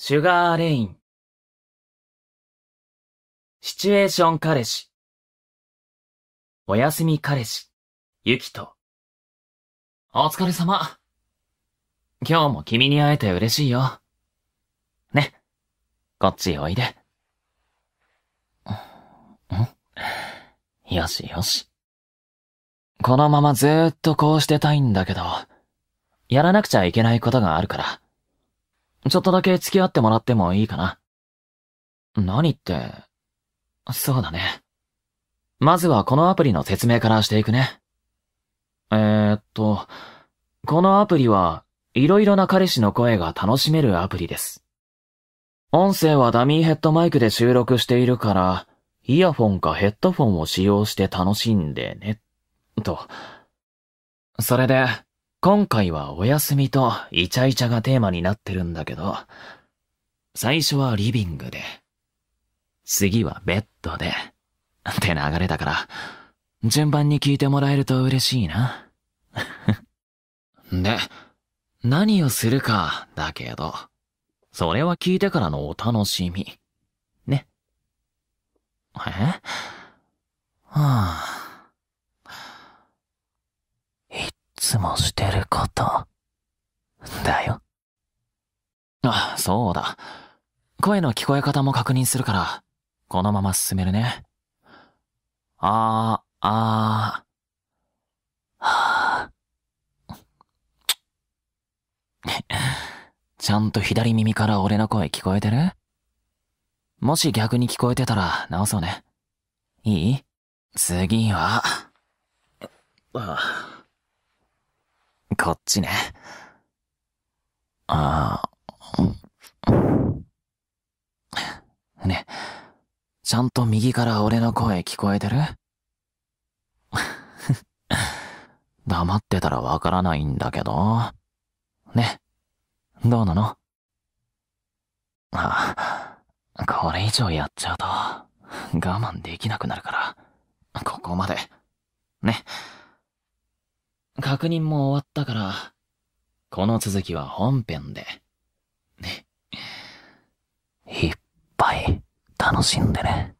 シュガーレイン。シチュエーション彼氏。おやすみ彼氏、ゆきと。お疲れ様。今日も君に会えて嬉しいよ。ね、こっちおいで。よしよし。このままずーっとこうしてたいんだけど、やらなくちゃいけないことがあるから。ちょっとだけ付き合ってもらってもいいかな。何って、そうだね。まずはこのアプリの説明からしていくね。えー、っと、このアプリは、色々な彼氏の声が楽しめるアプリです。音声はダミーヘッドマイクで収録しているから、イヤフォンかヘッドフォンを使用して楽しんでね、と。それで、今回はお休みとイチャイチャがテーマになってるんだけど、最初はリビングで、次はベッドで、って流れだから、順番に聞いてもらえると嬉しいな。で、何をするか、だけど、それは聞いてからのお楽しみ。ね。えつもしてること。だよ。あ、そうだ。声の聞こえ方も確認するから、このまま進めるね。あー、あー。はあ、ちゃんと左耳から俺の声聞こえてるもし逆に聞こえてたら直そうね。いい次は。ああこっちね。ああ。ね、ちゃんと右から俺の声聞こえてる 黙ってたらわからないんだけど。ね、どうなのああ、これ以上やっちゃうと、我慢できなくなるから、ここまで。ね。確認も終わったから、この続きは本編で。ね。い っぱい楽しんでね。